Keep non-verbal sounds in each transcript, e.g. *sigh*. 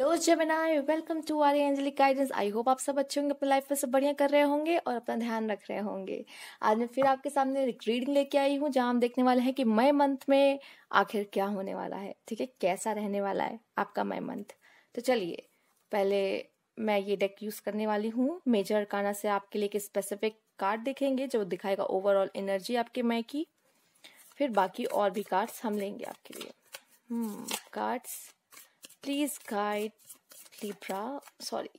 Hello welcome to our angelic guidance I hope आप सब अच्छे होंगे अपनी लाइफ में सब बढ़िया कर रहे होंगे और अपना ध्यान रख रहे होंगे आज मैं फिर आपके सामने एक रीडिंग लेके आई हूँ जहाँ हम देखने वाले हैं कि मई मंथ में आखिर क्या होने वाला है ठीक है कैसा रहने वाला है आपका मई मंथ तो चलिए पहले मैं ये डेक यूज करने वाली हूँ मेजर काना से आपके लिए एक स्पेसिफिक कार्ड दिखेंगे जो दिखाएगा ओवरऑल एनर्जी आपके मई की फिर बाकी और भी कार्ड्स हम लेंगे आपके लिए cards hmm, Please guide Libra, sorry,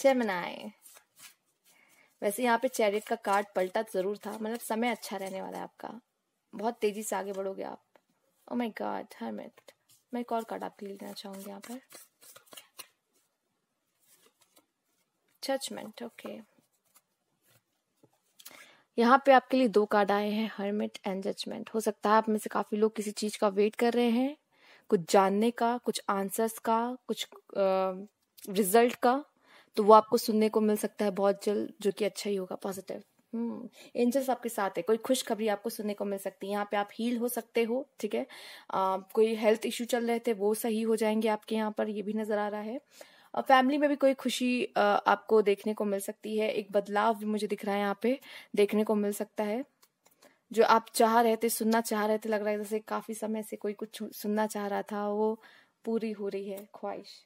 Gemini. वैसे यहाँ पे चैरिट का कार्ड पलटा जरूर था मतलब समय अच्छा रहने वाला है आपका बहुत तेजी से आगे बढ़ोगे आप ओ माय गॉड हर्मिट मैं एक और कार्ड आपके लिए लेना चाहूंगी यहाँ पर जजमेंट ओके okay. यहाँ पे आपके लिए दो कार्ड आए हैं हर्मिट एंड जजमेंट हो सकता है आप में से काफी लोग किसी चीज का वेट कर रहे हैं कुछ जानने का कुछ आंसर्स का कुछ रिजल्ट का तो वो आपको सुनने को मिल सकता है बहुत जल्द जो कि अच्छा ही होगा पॉजिटिव एंजल्स हम्म, आपके साथ है कोई खुशखबरी आपको सुनने को मिल सकती है यहाँ पे आप हील हो सकते हो ठीक है कोई हेल्थ इश्यू चल रहे थे वो सही हो जाएंगे आपके यहाँ पर ये भी नजर आ रहा है और फैमिली में भी कोई खुशी आपको देखने को मिल सकती है एक बदलाव भी मुझे दिख रहा है यहाँ पे देखने को मिल सकता है जो आप चाह रहे थे सुनना चाह रहे थे लग रहा है जैसे काफी समय से कोई कुछ सुनना चाह रहा था वो पूरी हो रही है ख्वाहिश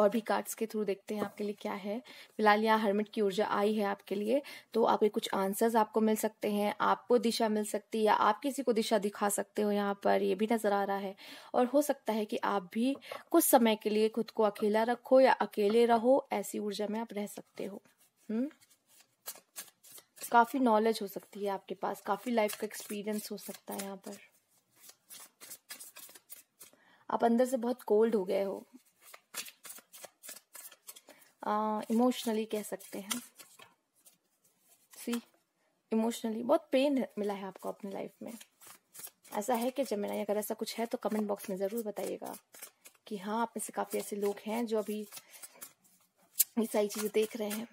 और भी कार्ड्स के थ्रू देखते हैं आपके लिए क्या है फिलहाल यहाँ हर्मिट की ऊर्जा आई है आपके लिए तो आपके कुछ आंसर्स आपको मिल सकते हैं आपको दिशा मिल सकती है या आप किसी को दिशा दिखा सकते हो यहाँ पर ये भी नजर आ रहा है और हो सकता है कि आप भी कुछ समय के लिए खुद को अकेला रखो या अकेले रहो ऐसी ऊर्जा में आप रह सकते हो हम्म काफ़ी नॉलेज हो सकती है आपके पास काफ़ी लाइफ का एक्सपीरियंस हो सकता है यहाँ पर आप अंदर से बहुत कोल्ड हो गए हो इमोशनली कह सकते हैं सी इमोशनली बहुत पेन मिला है आपको अपनी लाइफ में ऐसा है कि मैं अगर ऐसा कुछ है तो कमेंट बॉक्स में ज़रूर बताइएगा कि हाँ आप में से काफ़ी ऐसे लोग हैं जो अभी ये सारी चीज़ें देख रहे हैं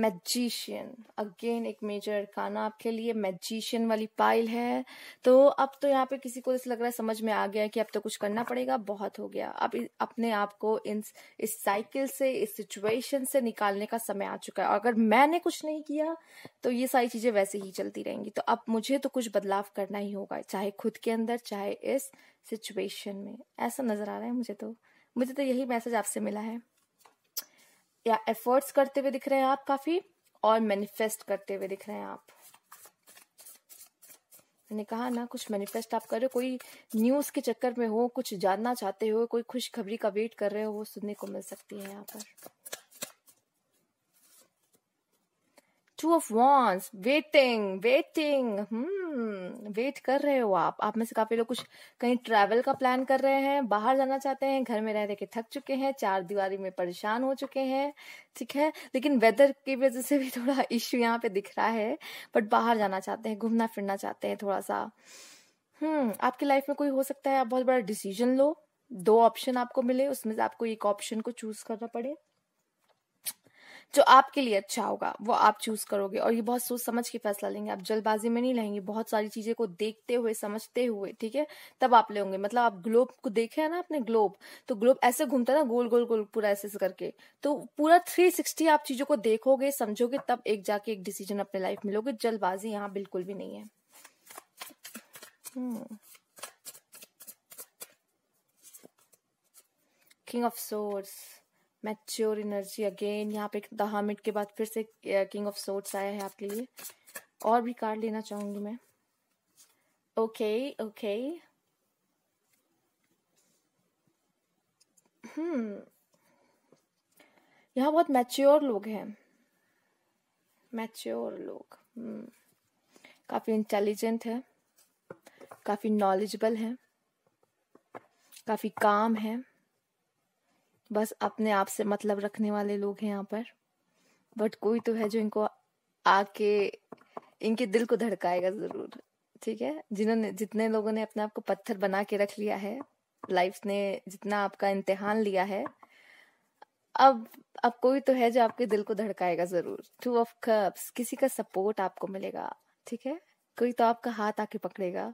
मैजिशियन अगेन एक मेजर खाना आपके लिए मैजिशियन वाली पाइल है तो अब तो यहाँ पे किसी को ऐसा लग रहा है समझ में आ गया कि अब तो कुछ करना पड़ेगा बहुत हो गया अब अपने आप को इन इस साइकिल से इस सिचुएशन से निकालने का समय आ चुका है और अगर मैंने कुछ नहीं किया तो ये सारी चीजें वैसे ही चलती रहेंगी तो अब मुझे तो कुछ बदलाव करना ही होगा चाहे खुद के अंदर चाहे इस सिचुएशन में ऐसा नजर आ रहा है मुझे तो मुझे तो यही मैसेज आपसे मिला है या एफर्ट्स करते हुए दिख रहे हैं आप काफी और मैनिफेस्ट करते हुए दिख रहे हैं आप मैंने कहा ना कुछ मैनिफेस्ट आप कर रहे हो कोई न्यूज के चक्कर में हो कुछ जानना चाहते हो कोई खुशखबरी का वेट कर रहे हो वो सुनने को मिल सकती है यहाँ पर two of wands waiting waiting wait कर रहे हो आप आप में से काफी लोग कुछ कहीं ट्रैवल का प्लान कर रहे हैं बाहर जाना चाहते हैं घर में रह रहे के थक चुके हैं चार दीवारी में परेशान हो चुके हैं ठीक है लेकिन वेदर की वजह से भी थोड़ा इश्यू यहाँ पे दिख रहा है बट बाहर जाना चाहते हैं घूमना फिरना चाहते हैं थोड़ा सा हम्म आपकी लाइफ में कोई हो सकता है आप बहुत बड़ा डिसीजन लो दो ऑप्शन आपको मिले उसमें से आपको एक ऑप्शन को चूज करना पड़े जो आपके लिए अच्छा होगा वो आप चूज करोगे और ये बहुत सोच समझ के फैसला लेंगे आप जल्दबाजी में नहीं लेंगे बहुत सारी चीजें को देखते हुए समझते हुए ठीक है तब आप लेंगे मतलब आप ग्लोब को देखे है ना आपने ग्लोब तो ग्लोब ऐसे घूमता है ना गोल गोल गोल पूरा ऐसे करके तो पूरा थ्री सिक्सटी आप चीजों को देखोगे समझोगे तब एक जाके एक डिसीजन अपने लाइफ में लोगे जल्दबाजी यहाँ बिल्कुल भी नहीं है king of swords mature energy again यहाँ पे दहा मिनट के बाद फिर से किंग ऑफ सोट्स आया है आपके लिए और भी कार्ड लेना चाहूंगी मैं ओके ओके हम्म यहाँ बहुत मैच्योर लोग हैं मैच्योर लोग हम्म काफ़ी इंटेलिजेंट है काफ़ी नॉलेजेबल है काफ़ी काम है बस अपने आप से मतलब रखने वाले लोग हैं यहाँ पर बट कोई तो है जो इनको आके इनके दिल को धड़काएगा जरूर ठीक है जिन्होंने जितने लोगों ने अपने आप को पत्थर बना के रख लिया है लाइफ ने जितना आपका इम्तिहान लिया है अब अब कोई तो है जो आपके दिल को धड़काएगा जरूर टू ऑफ कप्स किसी का सपोर्ट आपको मिलेगा ठीक है कोई तो आपका हाथ आके पकड़ेगा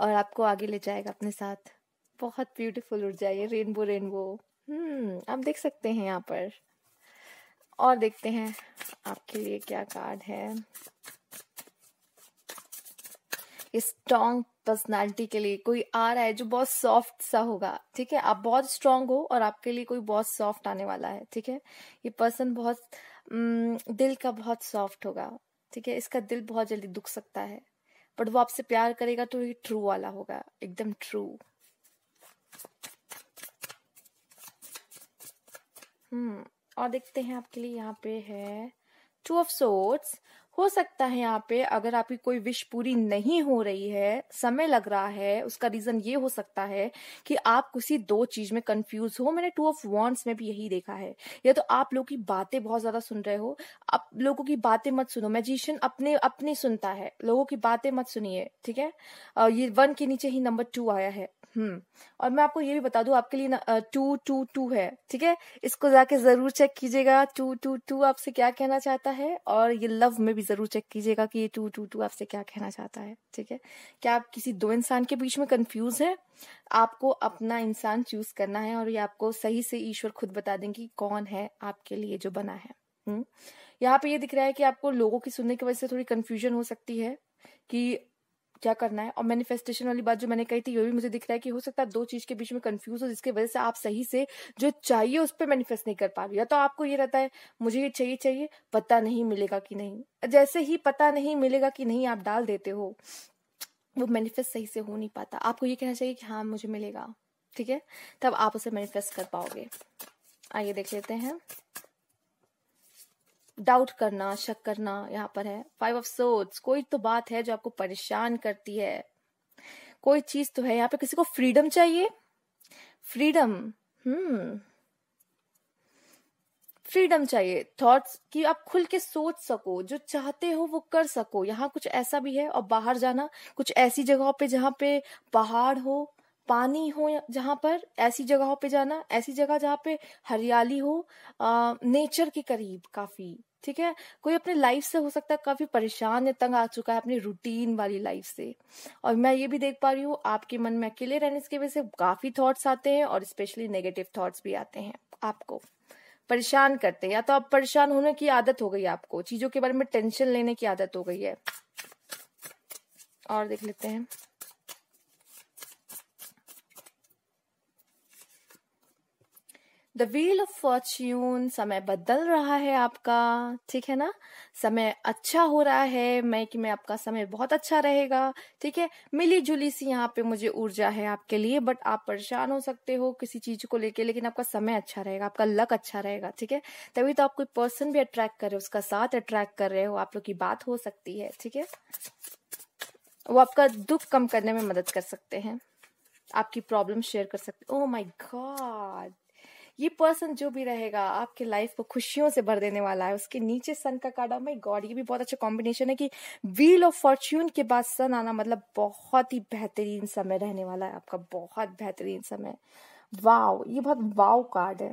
और आपको आगे ले जाएगा अपने साथ बहुत ब्यूटीफुल उड़ जाइए रेनबो रेनबो हम्म आप देख सकते हैं यहाँ पर और देखते हैं आपके लिए क्या कार्ड है स्ट्रॉन्ग पर्सनालिटी के लिए कोई आ रहा है जो बहुत सॉफ्ट सा होगा ठीक है आप बहुत स्ट्रांग हो और आपके लिए कोई बहुत सॉफ्ट आने वाला है ठीक है ये पर्सन बहुत हम्म, दिल का बहुत सॉफ्ट होगा ठीक है इसका दिल बहुत जल्दी दुख सकता है बट वो आपसे प्यार करेगा तो ये ट्रू वाला होगा एकदम ट्रू हम्म और देखते हैं आपके लिए यहाँ पे है टू ऑफ सोर्ट्स हो सकता है यहाँ पे अगर आपकी कोई विश पूरी नहीं हो रही है समय लग रहा है उसका रीजन ये हो सकता है कि आप किसी दो चीज में कंफ्यूज हो मैंने टू ऑफ वॉन्ट्स में भी यही देखा है या तो आप लोगों की बातें बहुत ज्यादा सुन रहे हो आप लोगों की बातें मत सुनो मैजिशियन अपने अपने सुनता है लोगों की बातें मत सुनिए ठीक है ये वन के नीचे ही नंबर टू आया है हम्म और मैं आपको ये भी बता दूं आपके लिए ना टू टू टू है ठीक है इसको जाके जरूर चेक कीजिएगा टू टू टू आपसे क्या कहना चाहता है और ये लव में भी जरूर चेक कीजिएगा कि ये टू टू टू आपसे क्या कहना चाहता है ठीक है क्या आप किसी दो इंसान के बीच में कंफ्यूज है आपको अपना इंसान चूज करना है और ये आपको सही से ईश्वर खुद बता देंगे कौन है आपके लिए जो बना है हम्म यहाँ पे ये दिख रहा है कि आपको लोगों की सुनने की वजह से थोड़ी कंफ्यूजन हो सकती है कि क्या करना है और मैनिफेस्टेशन वाली बात जो मैंने कही थी ये भी मुझे दिख रहा है कि हो सकता है दो चीज के बीच में कंफ्यूज हो जिसकी वजह से आप सही से जो चाहिए उस पर मैनिफेस्ट नहीं कर पा रही या तो आपको ये रहता है मुझे ये चाहिए चाहिए पता नहीं मिलेगा कि नहीं जैसे ही पता नहीं मिलेगा कि नहीं आप डाल देते हो वो मैनिफेस्ट सही से हो नहीं पाता आपको ये कहना चाहिए कि हाँ मुझे मिलेगा ठीक है तब आप उसे मैनिफेस्ट कर पाओगे आइए देख लेते हैं डाउट करना शक करना यहाँ पर है फाइव ऑफ सोर्ड्स कोई तो बात है जो आपको परेशान करती है कोई चीज तो है यहाँ पे किसी को फ्रीडम चाहिए फ्रीडम हम्म फ्रीडम चाहिए थॉट्स कि आप खुल के सोच सको जो चाहते हो वो कर सको यहाँ कुछ ऐसा भी है और बाहर जाना कुछ ऐसी जगहों पे जहां पे पहाड़ हो पानी हो जहाँ पर ऐसी जगहों पे जाना ऐसी जगह जहाँ पे हरियाली हो आ, नेचर के करीब काफी ठीक है कोई अपने लाइफ से हो सकता है काफी परेशान या तंग आ चुका है अपनी रूटीन वाली लाइफ से और मैं ये भी देख पा रही हूँ आपके मन में अकेले रहने की वजह से काफी थॉट्स आते हैं और स्पेशली नेगेटिव थॉट्स भी आते हैं आपको परेशान करते हैं या तो आप परेशान होने की आदत हो गई आपको चीजों के बारे में टेंशन लेने की आदत हो गई है और देख लेते हैं द व्हील ऑफ फॉर्च्यून समय बदल रहा है आपका ठीक है ना समय अच्छा हो रहा है मैं कि मैं आपका समय बहुत अच्छा रहेगा ठीक है मिली जुली सी यहाँ पे मुझे ऊर्जा है आपके लिए बट आप परेशान हो सकते हो किसी चीज को लेके लेकिन आपका समय अच्छा रहेगा आपका लक अच्छा रहेगा ठीक है तभी तो आप कोई पर्सन भी अट्रैक्ट कर रहे हो उसका साथ अट्रैक्ट कर रहे हो आप लोग की बात हो सकती है ठीक है वो आपका दुख कम करने में मदद कर सकते हैं आपकी प्रॉब्लम शेयर कर सकते ओ माई गॉड ये पर्सन जो भी रहेगा आपके लाइफ को खुशियों से भर देने वाला है उसके नीचे सन का कार्ड माई गॉड ये भी बहुत अच्छा कॉम्बिनेशन है कि व्हील ऑफ फॉर्च्यून के बाद सन आना मतलब बहुत ही बेहतरीन समय रहने वाला है आपका बहुत बेहतरीन समय वाव ये बहुत वाव कार्ड है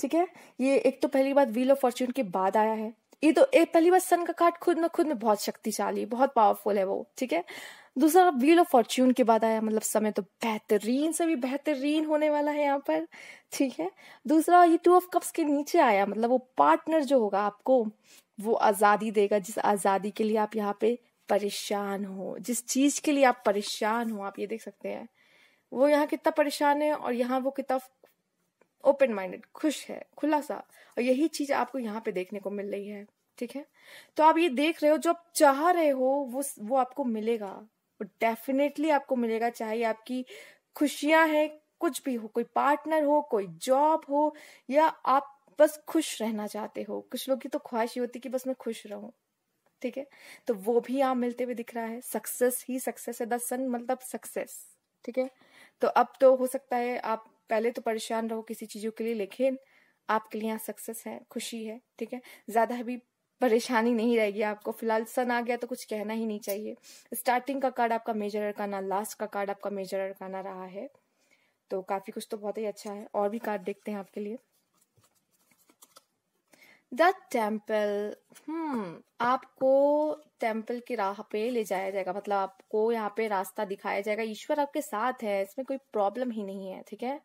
ठीक है ये एक तो पहली बार व्हील ऑफ फॉर्च्यून के बाद आया है ये तो एक पहली बार सन का कार्ड खुद ना खुद में बहुत शक्तिशाली बहुत पावरफुल है वो ठीक है दूसरा व्हील ऑफ फॉर्च्यून के बाद आया मतलब समय तो बेहतरीन से भी बेहतरीन होने वाला है यहाँ पर ठीक है दूसरा ये टू ऑफ कप्स के नीचे आया मतलब वो पार्टनर जो होगा आपको वो आज़ादी देगा जिस आज़ादी के लिए आप यहाँ पे परेशान हो जिस चीज़ के लिए आप परेशान हो आप ये देख सकते हैं वो यहाँ कितना परेशान है और यहाँ वो कितना ओपन माइंडेड खुश है खुला सा और यही चीज़ आपको यहाँ पे देखने को मिल रही है ठीक है तो आप ये देख रहे हो जो आप चाह रहे हो वो वो आपको मिलेगा डेफिनेटली आपको मिलेगा चाहे आपकी खुशियां हैं कुछ भी हो कोई पार्टनर हो कोई जॉब हो या आप बस खुश रहना चाहते हो कुछ लोग की तो ख्वाहिश होती कि बस मैं खुश रहूं ठीक है तो वो भी यहाँ मिलते हुए दिख रहा है सक्सेस ही सक्सेस है द सन मतलब सक्सेस ठीक है तो अब तो हो सकता है आप पहले तो परेशान रहो किसी चीजों के लिए लेकिन आपके लिए यहाँ सक्सेस है खुशी है ठीक है ज्यादा भी परेशानी नहीं रहेगी आपको फिलहाल सन आ गया तो कुछ कहना ही नहीं चाहिए स्टार्टिंग का कार्ड आपका मेजर अरकाना लास्ट का कार्ड आपका मेजर अरकाना रहा है तो काफी कुछ तो बहुत ही अच्छा है और भी कार्ड देखते हैं आपके लिए द टेम्पल हम्म आपको टेम्पल की राह पे ले जाया जाएगा मतलब आपको यहाँ पे रास्ता दिखाया जाएगा ईश्वर आपके साथ है इसमें कोई प्रॉब्लम ही नहीं है ठीक है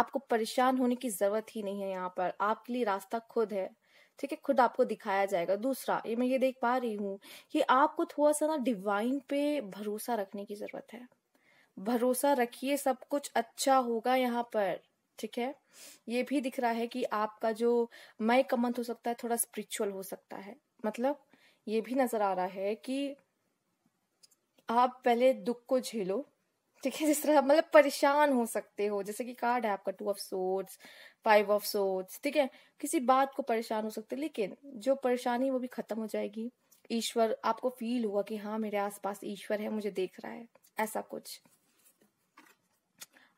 आपको परेशान होने की जरूरत ही नहीं है यहाँ पर आपके लिए रास्ता खुद है ठीक है खुद आपको दिखाया जाएगा दूसरा ये मैं ये देख पा रही हूँ कि आपको थोड़ा सा ना डिवाइन पे भरोसा रखने की जरूरत है भरोसा रखिए सब कुछ अच्छा होगा यहाँ पर ठीक है ये भी दिख रहा है कि आपका जो मय कमंत हो सकता है थोड़ा स्पिरिचुअल हो सकता है मतलब ये भी नजर आ रहा है कि आप पहले दुख को झेलो ठीक है जिस तरह मतलब परेशान हो सकते हो जैसे कि कार्ड है आपका two of swords five of swords ठीक है किसी बात को परेशान हो सकते लेकिन जो परेशानी वो भी खत्म हो जाएगी ईश्वर आपको फील हुआ कि हाँ मेरे आसपास ईश्वर है मुझे देख रहा है ऐसा कुछ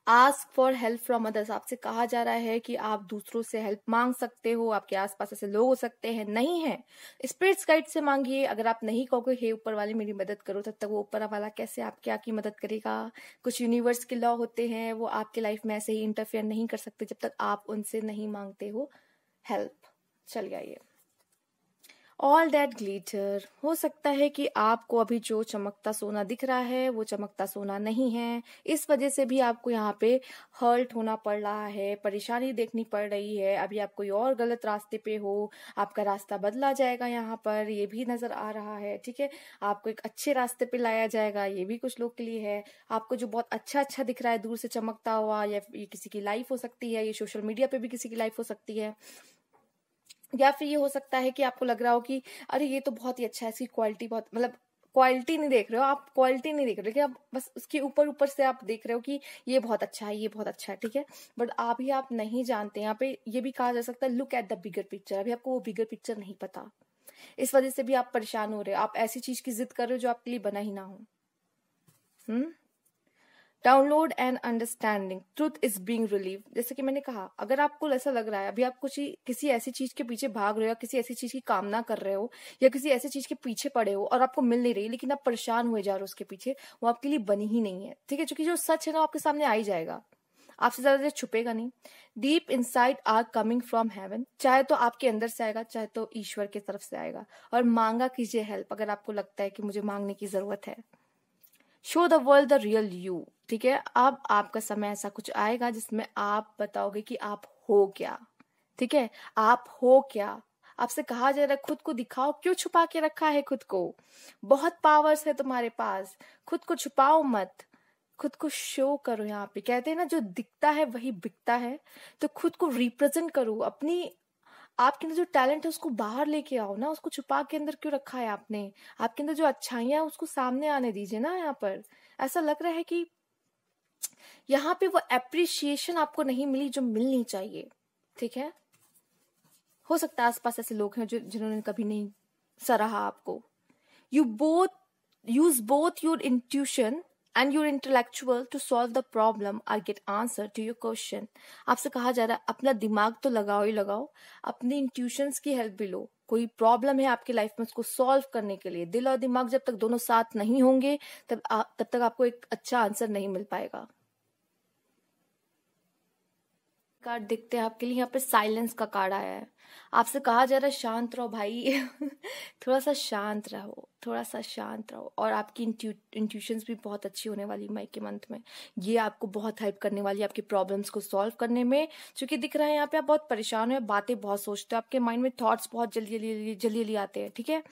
ask for help from others आपसे कहा जा रहा है कि आप दूसरों से हेल्प मांग सकते हो आपके आसपास ऐसे लोग हो सकते हैं नहीं है स्पिरिट्स गाइड से मांगिए अगर आप नहीं कहोगे हे ऊपर वाले मेरी मदद करो तब तक वो ऊपर वाला कैसे आपके आपकी मदद करेगा कुछ यूनिवर्स के लॉ होते हैं वो आपके लाइफ में ऐसे ही इंटरफेयर नहीं कर सकते जब तक आप उनसे नहीं मांगते हो हेल्प चल गया ये ऑल दैट ग्लीटर हो सकता है कि आपको अभी जो चमकता सोना दिख रहा है वो चमकता सोना नहीं है इस वजह से भी आपको यहाँ पे हर्ट होना पड़ रहा है परेशानी देखनी पड़ रही है अभी आप कोई और गलत रास्ते पे हो आपका रास्ता बदला जाएगा यहाँ पर ये भी नजर आ रहा है ठीक है आपको एक अच्छे रास्ते पे लाया जाएगा ये भी कुछ लोग के लिए है आपको जो बहुत अच्छा अच्छा दिख रहा है दूर से चमकता हुआ या ये किसी की लाइफ हो सकती है ये सोशल मीडिया पे भी किसी की लाइफ हो सकती है या फिर ये हो सकता है कि आपको लग रहा हो कि अरे ये तो बहुत ही अच्छा है इसकी क्वालिटी बहुत मतलब क्वालिटी नहीं देख रहे हो आप क्वालिटी नहीं देख रहे हो आप बस उसके ऊपर ऊपर से आप देख रहे हो कि ये बहुत अच्छा है ये बहुत अच्छा है ठीक है बट अभी आप नहीं जानते यहाँ पे ये भी कहा जा सकता है look at the bigger picture अभी आपको वो बिगर पिक्चर नहीं पता इस वजह से भी आप परेशान हो रहे हो आप ऐसी चीज की जिद कर रहे हो जो आपके लिए बना ही ना हो hmm download and understanding truth is being revealed जैसे कि मैंने कहा अगर आपको ऐसा लग रहा है अभी आप कुछ किसी ऐसी चीज के पीछे भाग रहे हो या किसी ऐसी चीज की कामना कर रहे हो या किसी ऐसी चीज के पीछे पड़े हो और आपको मिल नहीं रही लेकिन आप परेशान हुए जा रहे हो उसके पीछे वो आपके लिए बनी ही नहीं है ठीक है क्योंकि जो सच है ना आपके सामने आ ही जाएगा आपसे ज्यादा देर छुपेगा नहीं deep inside are coming from heaven चाहे तो आपके अंदर से आएगा चाहे तो ईश्वर की तरफ से आएगा और मांगा कीजिए हेल्प अगर आपको लगता है कि मुझे मांगने की जरूरत है show the world the real you ठीक है अब आपका समय ऐसा कुछ आएगा जिसमें आप बताओगे कि आप हो क्या ठीक है आप हो क्या आपसे कहा जा रहा है खुद को दिखाओ क्यों छुपा के रखा है खुद को बहुत पावर्स है तुम्हारे पास खुद को छुपाओ मत खुद को शो करो यहाँ पे कहते हैं ना जो दिखता है वही बिकता है तो खुद को रिप्रेजेंट करो अपनी आपके अंदर जो टैलेंट है उसको बाहर लेके आओ ना उसको छुपा के अंदर क्यों रखा है आपने आपके अंदर जो अच्छाइयां है उसको सामने आने दीजिए ना यहाँ पर ऐसा लग रहा है कि यहाँ पे वो एप्रिशिएशन आपको नहीं मिली जो मिलनी चाहिए ठीक है हो सकता है आसपास ऐसे लोग हैं जो जिन्होंने कभी नहीं सराहा आपको you both use both your intuition and your intellectual to solve the problem or get answer to your question आपसे कहा जा रहा है अपना दिमाग तो लगाओ ही लगाओ अपनी इंट्यूशंस की हेल्प भी लो कोई प्रॉब्लम है आपकी लाइफ में उसको सॉल्व करने के लिए दिल और दिमाग जब तक दोनों साथ नहीं होंगे तब तब तक आपको एक अच्छा आंसर नहीं मिल पाएगा कार्ड देखते हैं आपके लिए यहाँ पे साइलेंस का कार्ड आया है आपसे कहा जा रहा है शांत रहो भाई *laughs* थोड़ा सा शांत रहो थोड़ा सा शांत रहो और आपकी इंट्यूशंस भी बहुत अच्छी होने वाली मई के मंथ में ये आपको बहुत हेल्प करने वाली है आपकी प्रॉब्लम्स को सॉल्व करने में चूंकि दिख रहा है यहाँ पे आप बहुत परेशान हो बातें बहुत सोचते हो आपके माइंड में थॉट्स बहुत जल्दी जल्दी जल्दी जल्दी आते हैं ठीक है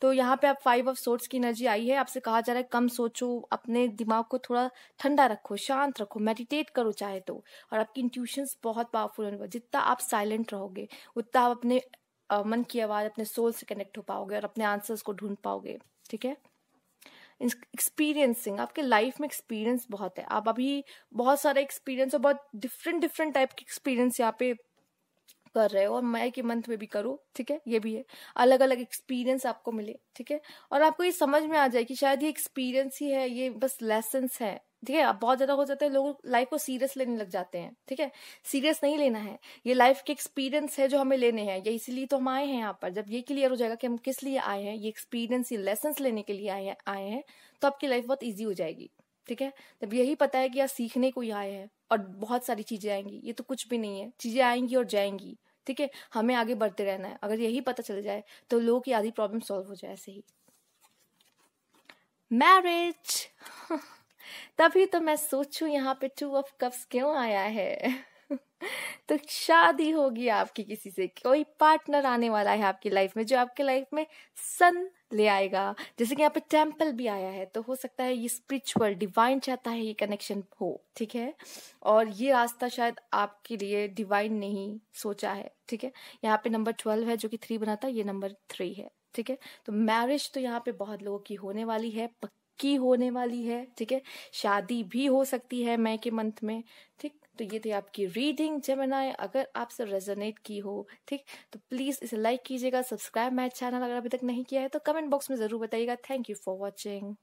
तो यहाँ पे आप फाइव ऑफ सोर्ट्स की एनर्जी आई है आपसे कहा जा रहा है कम सोचो अपने दिमाग को थोड़ा ठंडा रखो शांत रखो मेडिटेट करो चाहे तो और आपकी इंट्यूशंस बहुत पावरफुल होने वाली जितना आप साइलेंट रहोगे उतना आप अपने मन की आवाज़ अपने सोल से कनेक्ट हो पाओगे और अपने आंसर्स को ढूंढ पाओगे ठीक है एक्सपीरियंसिंग आपके लाइफ में एक्सपीरियंस बहुत है आप अभी बहुत सारा एक्सपीरियंस और बहुत डिफरेंट डिफरेंट टाइप के एक्सपीरियंस यहाँ पे कर रहे हो और मई के मंथ में भी करो ठीक है ये भी है अलग अलग एक्सपीरियंस आपको मिले ठीक है और आपको ये समझ में आ जाए कि शायद ये एक्सपीरियंस ही है ये बस लेसन है ठीक है बहुत ज्यादा हो जाते हैं लोग लाइफ को सीरियस लेने लग जाते हैं ठीक है सीरियस नहीं लेना है ये लाइफ के एक्सपीरियंस है जो हमें लेने हैं ये इसीलिए तो हम आए हैं यहाँ पर जब ये क्लियर हो जाएगा कि हम किस लिए आए हैं ये एक्सपीरियंस ये लेसन लेने के लिए आए हैं आए हैं तो आपकी लाइफ बहुत ईजी हो जाएगी ठीक है जब यही पता है कि यार सीखने को ही आए हैं और बहुत सारी चीजें आएंगी ये तो कुछ भी नहीं है चीजें आएंगी और जाएंगी ठीक है हमें आगे बढ़ते रहना है अगर यही पता चल जाए तो लोगों की आधी प्रॉब्लम सॉल्व हो जाए ऐसे ही मैरिज *laughs* तभी तो मैं सोचू यहाँ पे टू ऑफ कप्स क्यों आया है *laughs* तो शादी होगी आपकी किसी से कोई पार्टनर आने वाला है आपकी लाइफ में जो आपके लाइफ में सन ले आएगा जैसे कि यहाँ पे टेम्पल भी आया है तो हो सकता है ये स्पिरिचुअल डिवाइन चाहता है ये कनेक्शन हो ठीक है और ये रास्ता शायद आपके लिए डिवाइन नहीं सोचा है ठीक है यहाँ पे नंबर ट्वेल्व है जो कि थ्री बनाता है ये नंबर थ्री है ठीक है तो मैरिज तो यहाँ पे बहुत लोगों की होने वाली है पक्की की होने वाली है ठीक है शादी भी हो सकती है मई के मंथ में ठीक तो ये थी आपकी रीडिंग जब अगर आपसे रेजोनेट की हो ठीक तो प्लीज़ इसे लाइक कीजिएगा सब्सक्राइब माई चैनल अगर अभी तक नहीं किया है तो कमेंट बॉक्स में ज़रूर बताइएगा थैंक यू फॉर वॉचिंग